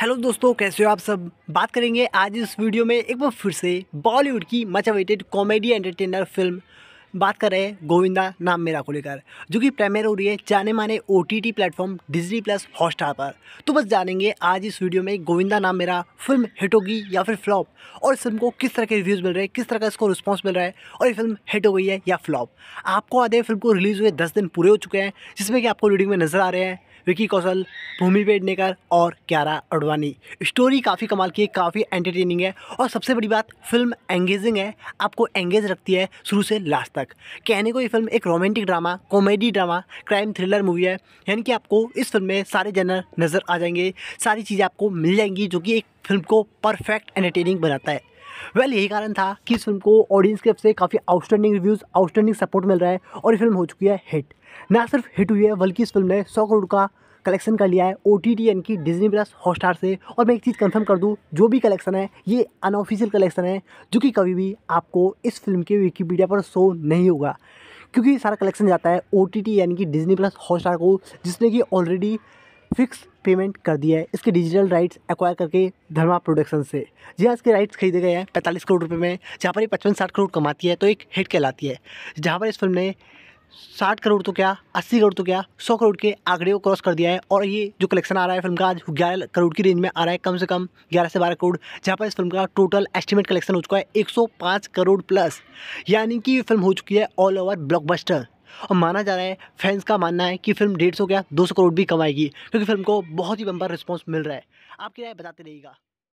hello दोस्तों कैसे हो आप सब बात करेंगे आज इस वीडियो में एक बार फिर से बॉलीवुड की much awaited comedy entertainer film बात कर रहे हैं गोविंदा नाम मेरा को लेकर जो कि प्रेमियर हो रही है जाने माने O T T platform Disney plus Hotstar पर तो बस जानेंगे आज इस वीडियो में गोविंदा नाम मेरा फिल्म हिट होगी या फिर फ्लॉप और इस फिल्म को किस तरह के रिव्यूज़ मिल रहे हैं किस तरह का इसको रिस्पॉन्स मिल रहा है और ये फिल्म हिट हो गई है या फ्लॉप आपको आधे फिल्म को रिलीज़ हुए दस दिन पूरे हो चुके हैं जिसमें कि आपको रीडिंग में नजर आ रहे हैं विकी कौशल भूमि पेडनेकर और क्यारा अडवाणी स्टोरी काफ़ी कमाल की है काफ़ी एंटरटेनिंग है और सबसे बड़ी बात फिल्म एंगेजिंग है आपको एंगेज रखती है शुरू से लास्ट तक कहने को ये फिल्म एक romantic drama comedy drama crime thriller movie है यानी कि आपको इस फिल्म में सारे जनर नज़र आ जाएंगे सारी चीज़ें आपको मिल जाएंगी जो कि एक फिल्म को परफेक्ट एंटरटेनिंग बनाता है वेल well, यही कारण था कि इस फिल्म को ऑडियंस की तरफ से काफ़ी आउटस्टैंडिंग रिव्यूज़ आउटस्टैंडिंग सपोर्ट मिल रहा है और ये फिल्म हो चुकी है हिट ना सिर्फ हिट हुई है बल्कि इस फिल्म ने सौ करोड़ का कलेक्शन कर लिया है ओ टी टी की डिजनी प्लस हॉटस्टार से और मैं एक चीज़ कंफर्म कर दूँ जो भी कलेक्शन है ये अनऑफिशियल कलेक्शन है जो कि कभी भी आपको इस फिल्म के विकीपीडिया पर शो नहीं होगा क्योंकि सारा कलेक्शन जाता है ओ टी टी यानी कि डिजनी प्लस हॉटस्टार को जिसने कि ऑलरेडी फिक्स पेमेंट कर दिया है इसके डिजिटल राइट्स एक्वायर करके धर्मा प्रोडक्शन से जी हाँ, इसके राइट्स खरीदे गए हैं पैंतालीस करोड़ रुपये में जहाँ पर ये पचपन साठ करोड़ कमाती है तो एक हिट कहलाती है जहाँ पर इस फिल्म ने साठ करोड़ तो क्या अस्सी करोड़ तो क्या सौ करोड़ के आंकड़े को क्रॉस कर दिया है और ये जो कलेक्शन आ रहा है फिल्म का आज ग्यारह करोड़ की रेंज में आ रहा है कम से कम ग्यारह से बारह करोड़ जहाँ पर इस फिल्म का टोटल एस्टिमेट कलेक्शन हो चुका है एक सौ पाँच करोड़ प्लस यानी कि ये फिल्म हो चुकी है ऑल ओवर ब्लॉकबस्टर और माना जा रहा है फैंस का मानना है कि फिल्म डेढ़ सौ क्या दो सौ करोड़ भी कमाएगी क्योंकि फिल्म को बहुत ही बम्पर रिस्पॉन्स मिल रहा है आपकी राय बताते रहिएगा